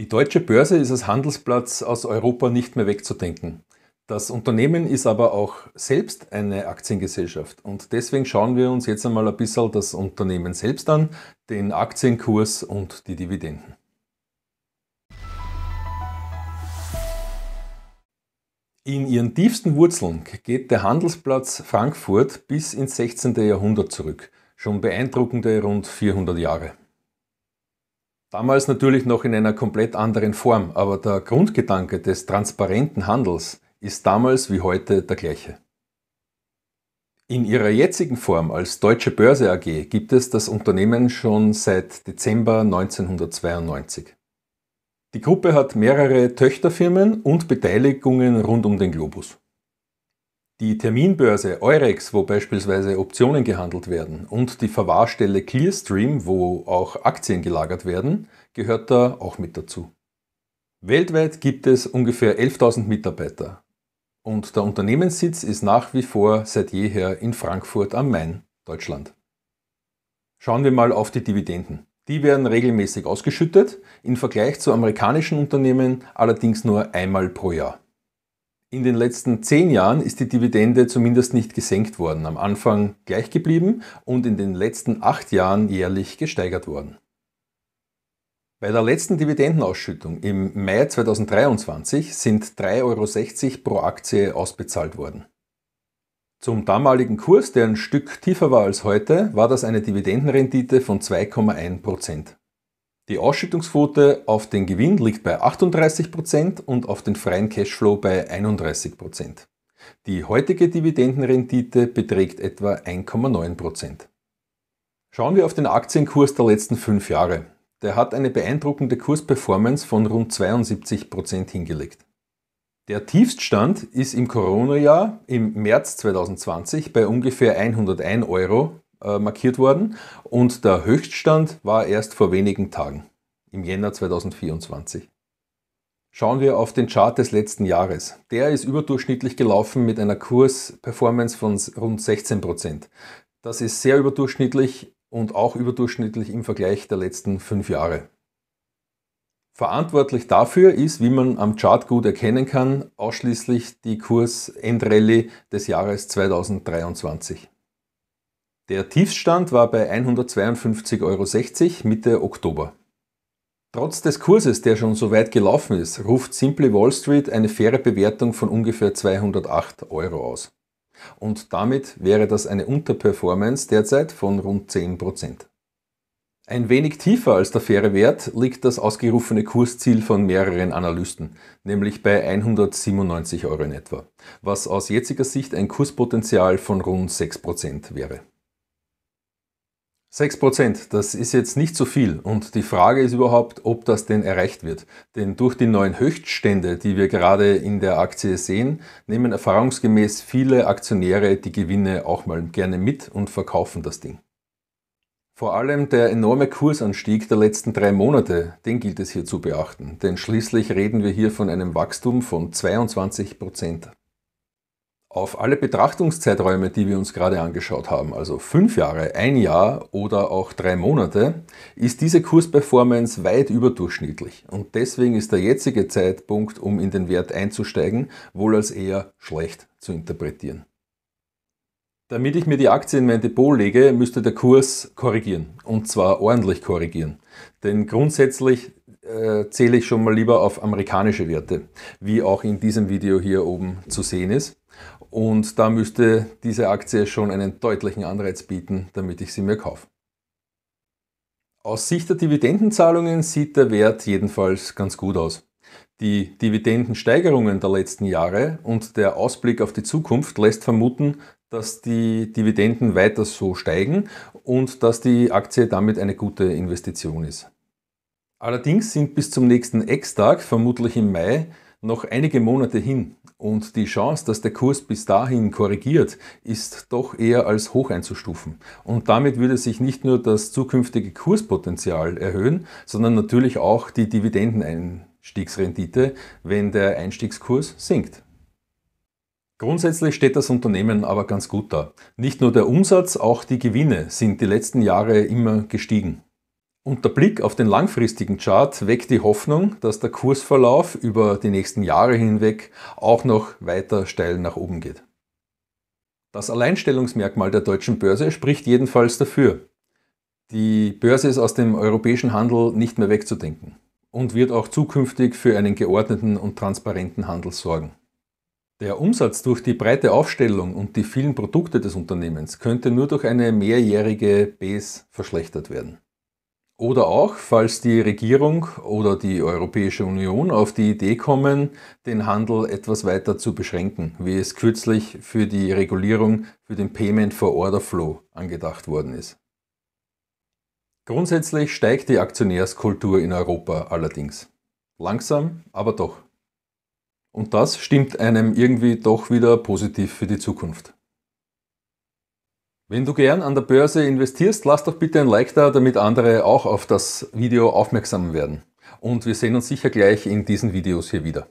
Die deutsche Börse ist als Handelsplatz aus Europa nicht mehr wegzudenken. Das Unternehmen ist aber auch selbst eine Aktiengesellschaft und deswegen schauen wir uns jetzt einmal ein bisschen das Unternehmen selbst an, den Aktienkurs und die Dividenden. In ihren tiefsten Wurzeln geht der Handelsplatz Frankfurt bis ins 16. Jahrhundert zurück, schon beeindruckende rund 400 Jahre. Damals natürlich noch in einer komplett anderen Form, aber der Grundgedanke des transparenten Handels ist damals wie heute der gleiche. In ihrer jetzigen Form als Deutsche Börse AG gibt es das Unternehmen schon seit Dezember 1992. Die Gruppe hat mehrere Töchterfirmen und Beteiligungen rund um den Globus. Die Terminbörse Eurex, wo beispielsweise Optionen gehandelt werden, und die Verwahrstelle Clearstream, wo auch Aktien gelagert werden, gehört da auch mit dazu. Weltweit gibt es ungefähr 11.000 Mitarbeiter und der Unternehmenssitz ist nach wie vor seit jeher in Frankfurt am Main, Deutschland. Schauen wir mal auf die Dividenden. Die werden regelmäßig ausgeschüttet, im Vergleich zu amerikanischen Unternehmen allerdings nur einmal pro Jahr. In den letzten zehn Jahren ist die Dividende zumindest nicht gesenkt worden, am Anfang gleich geblieben und in den letzten acht Jahren jährlich gesteigert worden. Bei der letzten Dividendenausschüttung im Mai 2023 sind 3,60 Euro pro Aktie ausbezahlt worden. Zum damaligen Kurs, der ein Stück tiefer war als heute, war das eine Dividendenrendite von 2,1 Prozent. Die Ausschüttungsquote auf den Gewinn liegt bei 38% und auf den freien Cashflow bei 31%. Die heutige Dividendenrendite beträgt etwa 1,9%. Schauen wir auf den Aktienkurs der letzten fünf Jahre. Der hat eine beeindruckende Kursperformance von rund 72% hingelegt. Der Tiefststand ist im Corona-Jahr im März 2020 bei ungefähr 101 Euro äh, markiert worden und der Höchststand war erst vor wenigen Tagen, im Jänner 2024. Schauen wir auf den Chart des letzten Jahres. Der ist überdurchschnittlich gelaufen mit einer Kursperformance von rund 16%. Prozent. Das ist sehr überdurchschnittlich und auch überdurchschnittlich im Vergleich der letzten fünf Jahre. Verantwortlich dafür ist, wie man am Chart gut erkennen kann, ausschließlich die Kursendrallye des Jahres 2023. Der Tiefstand war bei 152,60 Euro Mitte Oktober. Trotz des Kurses, der schon so weit gelaufen ist, ruft Simply Wall Street eine faire Bewertung von ungefähr 208 Euro aus. Und damit wäre das eine Unterperformance derzeit von rund 10%. Ein wenig tiefer als der faire Wert liegt das ausgerufene Kursziel von mehreren Analysten, nämlich bei 197 Euro in etwa, was aus jetziger Sicht ein Kurspotenzial von rund 6% wäre. 6%, das ist jetzt nicht so viel und die Frage ist überhaupt, ob das denn erreicht wird. Denn durch die neuen Höchststände, die wir gerade in der Aktie sehen, nehmen erfahrungsgemäß viele Aktionäre die Gewinne auch mal gerne mit und verkaufen das Ding. Vor allem der enorme Kursanstieg der letzten drei Monate, den gilt es hier zu beachten, denn schließlich reden wir hier von einem Wachstum von 22 Prozent. Auf alle Betrachtungszeiträume, die wir uns gerade angeschaut haben, also fünf Jahre, ein Jahr oder auch drei Monate, ist diese Kursperformance weit überdurchschnittlich. Und deswegen ist der jetzige Zeitpunkt, um in den Wert einzusteigen, wohl als eher schlecht zu interpretieren. Damit ich mir die Aktie in mein Depot lege, müsste der Kurs korrigieren. Und zwar ordentlich korrigieren. Denn grundsätzlich äh, zähle ich schon mal lieber auf amerikanische Werte, wie auch in diesem Video hier oben zu sehen ist. Und da müsste diese Aktie schon einen deutlichen Anreiz bieten, damit ich sie mir kaufe. Aus Sicht der Dividendenzahlungen sieht der Wert jedenfalls ganz gut aus. Die Dividendensteigerungen der letzten Jahre und der Ausblick auf die Zukunft lässt vermuten, dass die Dividenden weiter so steigen und dass die Aktie damit eine gute Investition ist. Allerdings sind bis zum nächsten Ex-Tag, vermutlich im Mai, noch einige Monate hin und die Chance, dass der Kurs bis dahin korrigiert, ist doch eher als hoch einzustufen. Und damit würde sich nicht nur das zukünftige Kurspotenzial erhöhen, sondern natürlich auch die Dividendeneinstiegsrendite, wenn der Einstiegskurs sinkt. Grundsätzlich steht das Unternehmen aber ganz gut da. Nicht nur der Umsatz, auch die Gewinne sind die letzten Jahre immer gestiegen. Und der Blick auf den langfristigen Chart weckt die Hoffnung, dass der Kursverlauf über die nächsten Jahre hinweg auch noch weiter steil nach oben geht. Das Alleinstellungsmerkmal der deutschen Börse spricht jedenfalls dafür. Die Börse ist aus dem europäischen Handel nicht mehr wegzudenken und wird auch zukünftig für einen geordneten und transparenten Handel sorgen. Der Umsatz durch die breite Aufstellung und die vielen Produkte des Unternehmens könnte nur durch eine mehrjährige Base verschlechtert werden. Oder auch, falls die Regierung oder die Europäische Union auf die Idee kommen, den Handel etwas weiter zu beschränken, wie es kürzlich für die Regulierung für den Payment for Order Flow angedacht worden ist. Grundsätzlich steigt die Aktionärskultur in Europa allerdings. Langsam, aber doch. Und das stimmt einem irgendwie doch wieder positiv für die Zukunft. Wenn du gern an der Börse investierst, lass doch bitte ein Like da, damit andere auch auf das Video aufmerksam werden. Und wir sehen uns sicher gleich in diesen Videos hier wieder.